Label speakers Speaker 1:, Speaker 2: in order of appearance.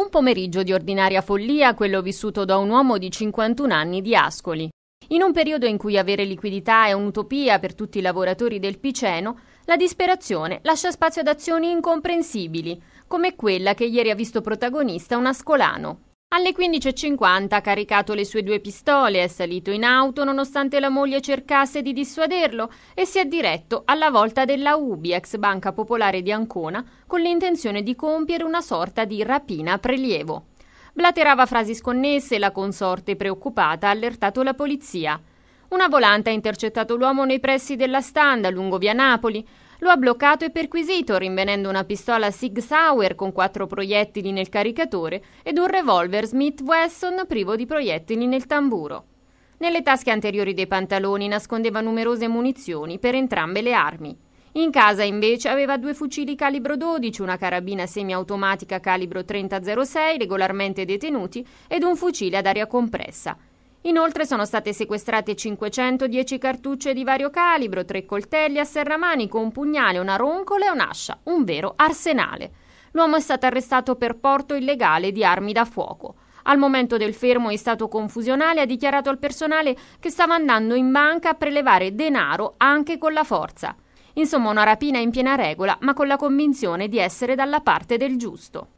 Speaker 1: Un pomeriggio di ordinaria follia, quello vissuto da un uomo di 51 anni di Ascoli. In un periodo in cui avere liquidità è un'utopia per tutti i lavoratori del Piceno, la disperazione lascia spazio ad azioni incomprensibili, come quella che ieri ha visto protagonista un ascolano, alle 15.50 ha caricato le sue due pistole, è salito in auto nonostante la moglie cercasse di dissuaderlo e si è diretto alla volta della UBI, ex Banca Popolare di Ancona, con l'intenzione di compiere una sorta di rapina a prelievo. Blaterava frasi sconnesse e la consorte preoccupata ha allertato la polizia. Una volante ha intercettato l'uomo nei pressi della standa lungo via Napoli. Lo ha bloccato e perquisito, rinvenendo una pistola Sig Sauer con quattro proiettili nel caricatore ed un revolver Smith Wesson privo di proiettili nel tamburo. Nelle tasche anteriori dei pantaloni nascondeva numerose munizioni per entrambe le armi. In casa invece aveva due fucili calibro 12, una carabina semiautomatica calibro 3006 regolarmente detenuti ed un fucile ad aria compressa. Inoltre sono state sequestrate 510 cartucce di vario calibro, tre coltelli a serramanico, un pugnale, una roncola e un'ascia, un vero arsenale. L'uomo è stato arrestato per porto illegale di armi da fuoco. Al momento del fermo in stato confusionale ha dichiarato al personale che stava andando in banca a prelevare denaro anche con la forza. Insomma una rapina in piena regola, ma con la convinzione di essere dalla parte del giusto.